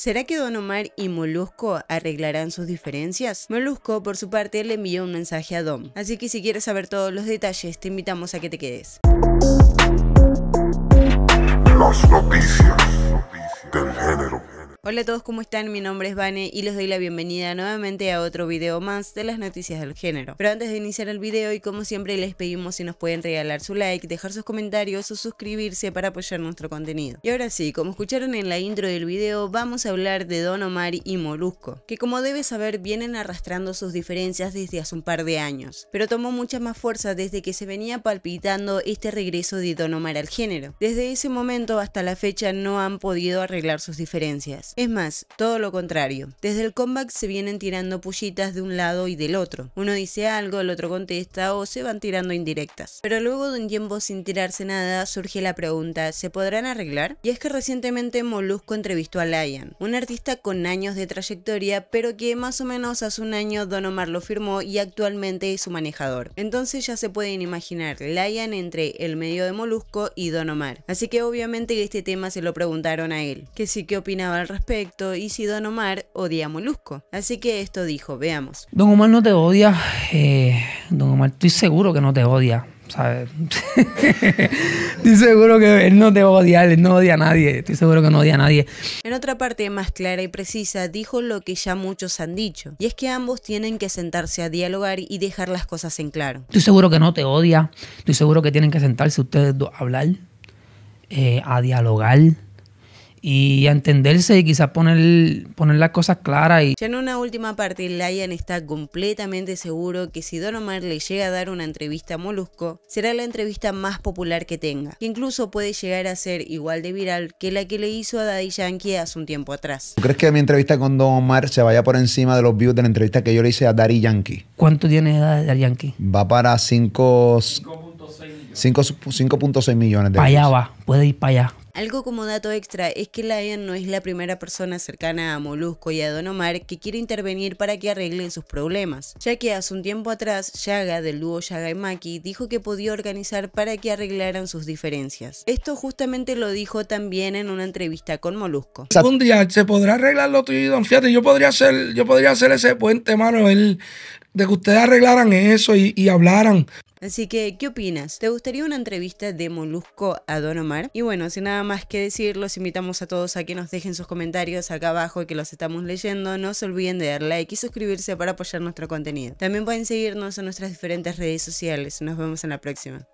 ¿Será que Don Omar y Molusco arreglarán sus diferencias? Molusco, por su parte, le envió un mensaje a Dom. Así que si quieres saber todos los detalles, te invitamos a que te quedes. Las noticias. Hola a todos, ¿cómo están? Mi nombre es Vane y les doy la bienvenida nuevamente a otro video más de las noticias del género. Pero antes de iniciar el video y como siempre les pedimos si nos pueden regalar su like, dejar sus comentarios o suscribirse para apoyar nuestro contenido. Y ahora sí, como escucharon en la intro del video, vamos a hablar de Don Omar y Molusco, que como debes saber vienen arrastrando sus diferencias desde hace un par de años, pero tomó mucha más fuerza desde que se venía palpitando este regreso de Don Omar al género. Desde ese momento hasta la fecha no han podido arreglar sus diferencias. Es más, todo lo contrario. Desde el comeback se vienen tirando pullitas de un lado y del otro. Uno dice algo, el otro contesta o se van tirando indirectas. Pero luego de un tiempo sin tirarse nada, surge la pregunta, ¿se podrán arreglar? Y es que recientemente Molusco entrevistó a Lion, un artista con años de trayectoria, pero que más o menos hace un año Don Omar lo firmó y actualmente es su manejador. Entonces ya se pueden imaginar Lion entre el medio de Molusco y Don Omar. Así que obviamente este tema se lo preguntaron a él, que sí que opinaba al respecto y si Don Omar odia a Molusco. Así que esto dijo, veamos. Don Omar no te odia, eh, Don Omar estoy seguro que no te odia. ¿sabes? Estoy seguro que él no te odia, él no odia a nadie, estoy seguro que no odia a nadie. En otra parte más clara y precisa, dijo lo que ya muchos han dicho, y es que ambos tienen que sentarse a dialogar y dejar las cosas en claro. Estoy seguro que no te odia, estoy seguro que tienen que sentarse ustedes a hablar, eh, a dialogar y a entenderse y quizás poner, poner las cosas claras. Y... Ya en una última parte, Lyon está completamente seguro que si Don Omar le llega a dar una entrevista a Molusco, será la entrevista más popular que tenga, que incluso puede llegar a ser igual de viral que la que le hizo a Daddy Yankee hace un tiempo atrás. ¿Tú crees que mi entrevista con Don Omar se vaya por encima de los views de la entrevista que yo le hice a Daddy Yankee? ¿Cuánto tiene Daddy Yankee? Va para 5... 5.6 millones de Para allá va, puede ir para allá. Algo como dato extra es que Lion no es la primera persona cercana a Molusco y a Don Omar que quiere intervenir para que arreglen sus problemas, ya que hace un tiempo atrás Yaga del dúo Yaga y Maki dijo que podía organizar para que arreglaran sus diferencias. Esto justamente lo dijo también en una entrevista con Molusco. Un día se podrá arreglar lo y yo podría ser, yo podría hacer ese puente, mano, él de que ustedes arreglaran eso y, y hablaran. Así que, ¿qué opinas? ¿Te gustaría una entrevista de Molusco a Don Omar? Y bueno, sin nada más que decir, los invitamos a todos a que nos dejen sus comentarios acá abajo que los estamos leyendo. No se olviden de dar like y suscribirse para apoyar nuestro contenido. También pueden seguirnos en nuestras diferentes redes sociales. Nos vemos en la próxima.